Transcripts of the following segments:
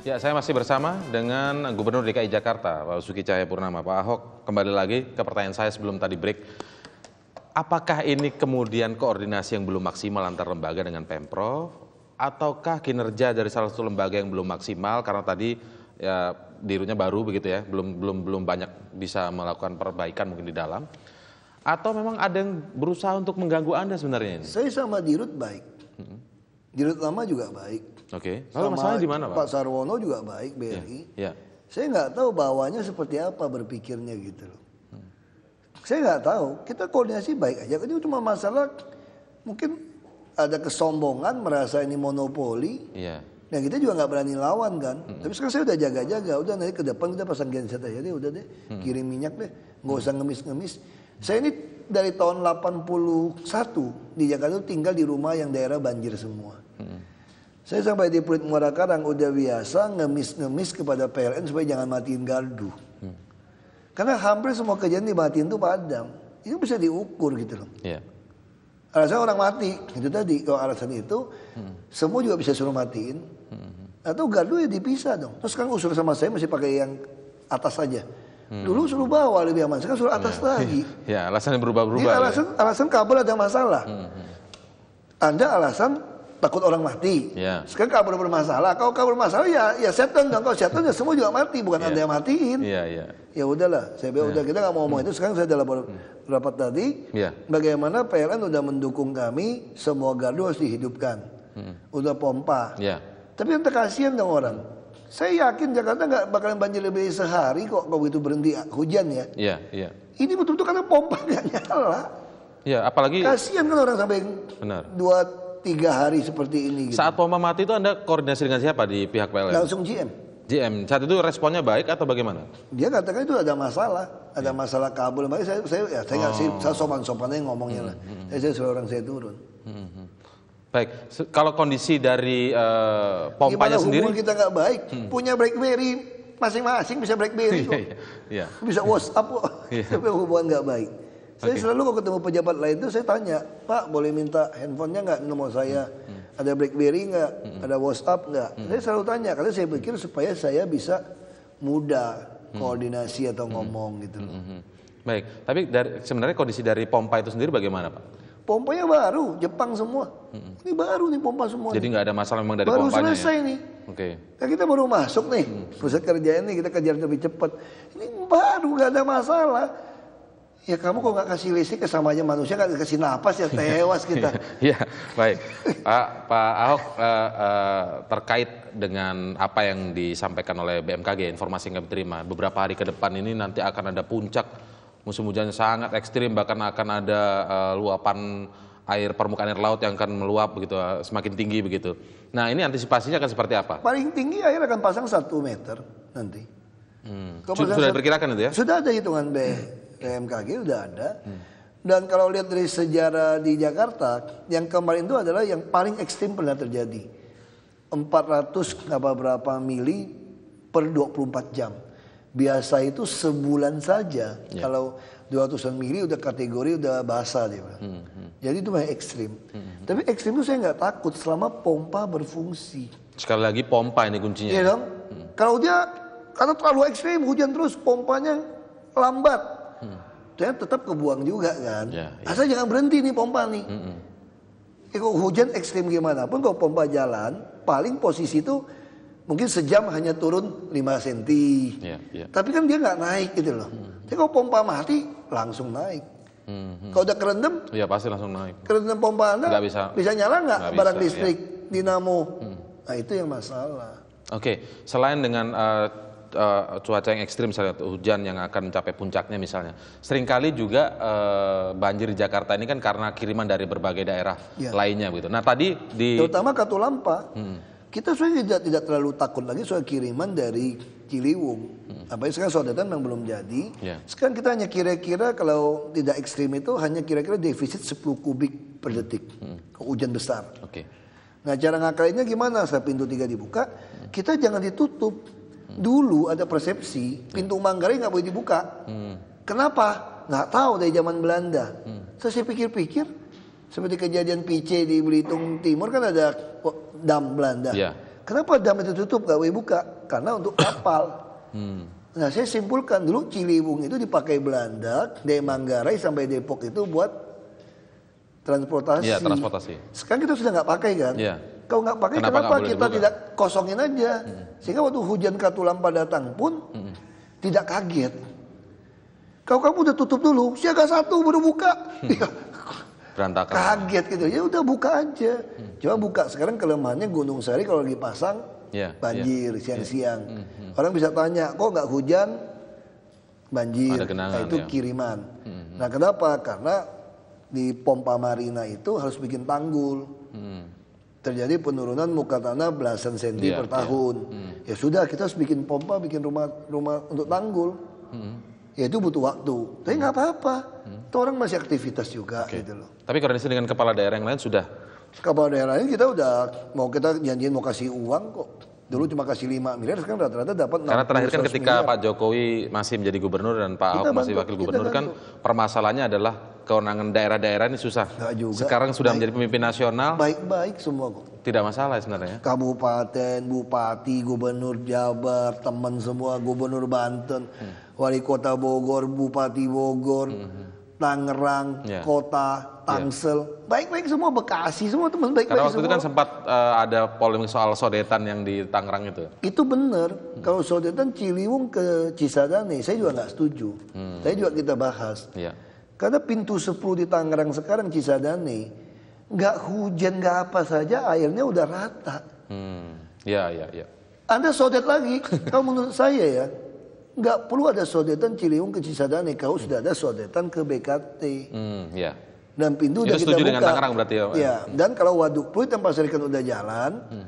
Ya, saya masih bersama dengan Gubernur DKI Jakarta, Pak Suki Purnama, Pak Ahok, kembali lagi ke pertanyaan saya sebelum tadi break. Apakah ini kemudian koordinasi yang belum maksimal antar lembaga dengan Pemprov? Ataukah kinerja dari salah satu lembaga yang belum maksimal karena tadi ya dirunya baru begitu ya, belum belum belum banyak bisa melakukan perbaikan mungkin di dalam? Atau memang ada yang berusaha untuk mengganggu Anda sebenarnya ini? Saya sama Dirut baik. Mm-hmm. Dirut lama juga baik Oke. Okay. Kalau masalahnya di mana Pak? Pak Sarwono juga baik BRI. Yeah. Yeah. Saya nggak tahu bawahnya seperti apa berpikirnya gitu loh. Hmm. Saya nggak tahu. Kita koordinasi baik aja. Ini cuma masalah mungkin ada kesombongan merasa ini monopoli. Iya. Yeah. Nah kita juga nggak berani lawan kan. hmm Tapi sekarang saya udah jaga-jaga, udah nanti ke depan kita pasang genset aja deh, udah deh, hmm kirim minyak deh, nggak usah ngemis-ngemis. hmm Saya ini dari tahun 81 di Jakarta tinggal di rumah yang daerah banjir semua. hmm saya sampai di Pulit Muara Karang udah biasa ngemis-ngemis kepada PLN supaya jangan matiin gardu. Hmm. Karena hampir semua kejadian dimatiin tuh padam. Ini bisa diukur gitu loh. Yeah. Alasan orang mati itu tadi kalau alasan itu hmm. semua juga bisa suruh matiin. Hmm. Atau gardu ya dipisah dong. Terus kan usul sama saya masih pakai yang atas saja. Hmm. Dulu suruh bawa lebih aman, sekarang suruh atas yeah. lagi. Ya, alasan yang berubah-berubah. Ya. Alasan, ya. alasan kabel ada masalah. Hmm. hmm. Anda alasan takut orang mati. Yeah. Sekarang kabur bermasalah, kau kabur bermasalah ya ya setan dong kau setan ya semua juga mati, bukan yeah. anda yang matiin. Yeah, yeah. Ya udahlah, saya bilang yeah. udah kita nggak mau ngomong hmm. itu. Sekarang saya dalam hmm. rapat tadi, yeah. bagaimana PLN udah mendukung kami, semua gardu harus dihidupkan, mm. udah pompa. Yeah. Tapi yang terkasihan dong orang. Saya yakin Jakarta nggak bakalan banjir lebih sehari kok kalau itu berhenti hujan ya. Iya, iya. Ini betul-betul karena pompa nggak nyala. ya apalagi kasihan kan orang sampai benar. dua tiga hari seperti ini. Gitu. Saat Poma mati itu Anda koordinasi dengan siapa di pihak PLN? Langsung GM. GM, saat itu responnya baik atau bagaimana? Dia katakan itu ada masalah, ada iya. masalah kabel. Makanya saya, saya, ya, saya, oh. saya sopan-sopannya ngomongnya lah. Hmm, hmm. hmm. Saya, suruh orang saya turun. Hmm, hmm. hmm. Baik, kalau kondisi dari uh, pompanya Gimana sendiri? Gimana kita nggak baik, hmm. punya BlackBerry masing-masing bisa BlackBerry iya, kok. yeah. Bisa WhatsApp kok, iya. tapi hubungan nggak baik. Saya selalu kalau ketemu pejabat lain itu saya tanya, Pak boleh minta handphonenya nggak nomor saya? Hmm. Ada BlackBerry nggak? Hmm. Ada WhatsApp nggak? Hmm. Saya selalu tanya karena saya pikir supaya saya bisa mudah hmm. koordinasi atau hmm. ngomong gitu. Hmm, hmm. Baik, tapi dari, sebenarnya kondisi dari pompa itu sendiri bagaimana Pak? Pompanya baru, Jepang semua. Hmm. Ini baru nih pompa semua. Jadi nggak ada masalah memang dari baru pompanya. Baru ya? selesai ya? nih. Oke. Okay. Nah, kita baru masuk nih, pusat kerjaan ini kita kejar lebih cepat. Ini baru nggak ada masalah Ya kamu kok nggak kasih listrik ya, sama aja manusia nggak kasih nafas ya iya. tewas kita. Iya baik Pak ah, Pak Ahok uh, uh, terkait dengan apa yang disampaikan oleh BMKG informasi yang kami terima beberapa hari ke depan ini nanti akan ada puncak musim hujan sangat ekstrim bahkan akan ada uh, luapan air permukaan air laut yang akan meluap begitu semakin tinggi begitu. Nah ini antisipasinya akan seperti apa? Paling tinggi air akan pasang satu meter nanti. Hmm. sudah diperkirakan itu ya? Sudah ada hitungan B. Hmm. PMKG udah ada. Hmm. Dan kalau lihat dari sejarah di Jakarta, yang kemarin itu adalah yang paling ekstrim pernah terjadi. 400 apa berapa mili per 24 jam. Biasa itu sebulan saja. Yeah. Kalau 200-an mili udah kategori udah basah dia. Hmm, hmm, Jadi itu banyak ekstrim. Hmm, hmm, hmm. Tapi ekstrim itu saya nggak takut selama pompa berfungsi. Sekali lagi pompa ini kuncinya. Iya dong. Hmm. Kalau dia karena terlalu ekstrim hujan terus pompanya lambat hmm. saya tetap kebuang juga kan. Ya, ya. Asal jangan berhenti nih pompa nih. Hmm. Eh, kalau hujan ekstrim gimana pun kalau pompa jalan, paling posisi itu mungkin sejam hanya turun 5 cm. Ya, ya. Tapi kan dia nggak naik gitu loh. Hmm. Tapi kalau pompa mati, langsung naik. Hmm, hmm. Kalau udah kerendam, ya pasti langsung naik. Kerendam pompa anda gak bisa, bisa nyala nggak barang bisa, iya. listrik, ya. dinamo. Hmm. Nah itu yang masalah. Oke, okay. selain dengan uh, uh, cuaca yang ekstrim misalnya hujan yang akan mencapai puncaknya misalnya seringkali juga uh, banjir di Jakarta ini kan karena kiriman dari berbagai daerah ya. lainnya gitu. nah tadi di terutama Katulampa hmm. kita sudah tidak tidak terlalu takut lagi soal kiriman dari Ciliwung hmm. apalagi sekarang sodetan memang belum jadi ya. sekarang kita hanya kira-kira kalau tidak ekstrim itu hanya kira-kira defisit 10 kubik per detik hmm. hujan besar okay. Nah cara ngakalinya gimana? Saya pintu tiga dibuka, hmm. kita jangan ditutup. Dulu ada persepsi pintu Manggarai nggak boleh dibuka. Hmm. Kenapa? Nggak tahu dari zaman Belanda. Hmm. So, saya pikir-pikir seperti kejadian PC di Belitung Timur kan ada dam Belanda. Yeah. Kenapa dam itu tutup nggak boleh buka? Karena untuk kapal. hmm. Nah saya simpulkan dulu Ciliwung itu dipakai Belanda dari Manggarai sampai Depok itu buat transportasi. Ya, transportasi. Sekarang kita sudah nggak pakai kan? Yeah. Kalau nggak pakai, kenapa, kenapa kita dibuka? tidak kosongin aja? Hmm. Sehingga waktu hujan katulampa datang pun hmm. tidak kaget. Kalau kamu udah tutup dulu, siaga satu baru buka. Hmm. Ya, Berantakan. Kaget gitu. Ya udah buka aja. Hmm. Cuma buka. Sekarang kelemahannya Gunung Sari kalau dipasang yeah, banjir ya. siang-siang. Yeah. Hmm, yeah. Hmm, hmm. Orang bisa tanya, kok nggak hujan? Banjir. nah, itu ya. kiriman. Hmm. Nah kenapa? Karena di pompa marina itu harus bikin tanggul. Hmm terjadi penurunan muka tanah belasan senti yeah, per iya. tahun. Yeah. Hmm. Ya sudah kita harus bikin pompa, bikin rumah rumah untuk tanggul. Hmm. Ya itu butuh waktu. Tapi nggak hmm. apa-apa. Hmm. orang masih aktivitas juga okay. gitu loh. Tapi koordinasi dengan kepala daerah yang lain sudah. Kepala daerah lain kita udah mau kita janjian mau kasih uang kok. Dulu hmm. cuma kasih 5 miliar, sekarang rata-rata dapat Karena terakhir kan ketika miliar. Pak Jokowi masih menjadi gubernur dan Pak Ahok masih wakil gubernur kan permasalahannya adalah kewenangan daerah-daerah ini susah. Nggak juga. Sekarang sudah baik, menjadi pemimpin nasional. Baik-baik semua kok. Tidak masalah sebenarnya. Kabupaten, bupati, gubernur Jabar, teman semua, gubernur Banten, hmm. wali kota Bogor, bupati Bogor, hmm. Tangerang, yeah. kota, ya. Tangsel, baik-baik yeah. semua Bekasi semua teman baik-baik semua. Karena waktu itu kan sempat uh, ada polemik soal sodetan yang di Tangerang itu. Ya? Itu benar. Hmm. Kalau sodetan Ciliwung ke Cisadane, saya juga nggak setuju. Hmm. Saya juga kita bahas. Yeah. Karena pintu 10 di Tangerang sekarang Cisadane, nggak hujan nggak apa saja airnya udah rata. Hmm. Ya ya ya. Anda sodet lagi. Kalau menurut saya ya, nggak perlu ada sodetan Ciliwung ke Cisadane. Kau hmm. sudah ada sodetan ke BKT. Hmm. Ya. Dan pintu Jadi ya, udah kita buka. dengan Tangerang berarti ya. Ya. Hmm. Dan kalau Waduk Pluit dan Pasar udah jalan, hmm.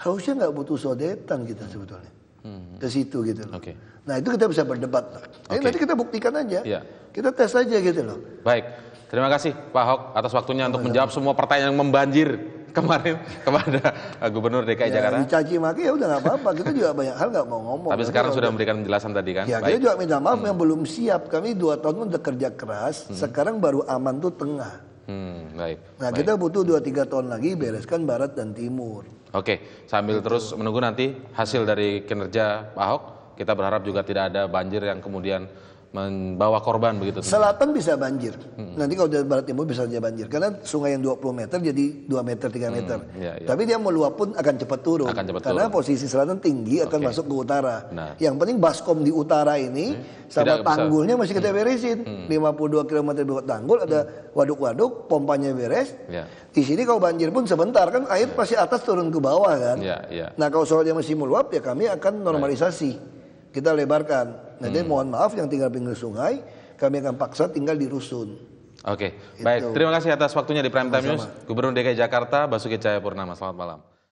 harusnya nggak butuh sodetan kita sebetulnya. Hmm. ke situ gitu loh. Okay. Nah itu kita bisa berdebat lah. Okay. nanti kita buktikan aja. Yeah. Kita tes aja gitu loh. Baik. Terima kasih Pak Ahok atas waktunya sama untuk menjawab semua pertanyaan yang membanjir kemarin kepada eh, Gubernur DKI ya, Jakarta. Dicaci maki ya udah nggak apa-apa. Kita juga banyak hal nggak mau ngomong. Tapi sekarang sudah memberikan penjelasan tadi kan. Ya, Baik. kita juga minta maaf hmm. yang belum siap. Kami dua tahun udah kerja keras. Hmm. Sekarang baru aman tuh tengah. Hmm, baik. Nah, baik. kita butuh 2-3 tahun lagi bereskan barat dan timur. Oke, sambil terus menunggu nanti hasil dari kinerja Pak Ahok, kita berharap juga tidak ada banjir yang kemudian membawa korban begitu. Tentu. Selatan bisa banjir. Hmm. Nanti kalau dari barat timur bisa saja banjir karena sungai yang 20 meter jadi 2 meter 3 hmm, meter. Hmm. Ya, ya. Tapi dia meluap pun akan cepat turun. Akan cepat karena turun. posisi selatan tinggi akan okay. masuk ke utara. Nah. Yang penting baskom di utara ini hmm. sama tanggulnya bisa. masih kita hmm. beresin. Hmm. 52 km dua tanggul ada hmm. waduk-waduk, pompanya beres. Ya. Di sini kalau banjir pun sebentar kan air ya. pasti atas turun ke bawah kan. Ya, ya. Nah, kalau soalnya masih meluap ya kami akan normalisasi. Baik. Kita lebarkan. Nah, hmm. dia mohon maaf yang tinggal pinggir sungai, kami akan paksa tinggal di rusun. Oke, okay. baik. Terima kasih atas waktunya di Prime Time News. Gubernur DKI Jakarta Basuki Cahayapurnama. Selamat malam.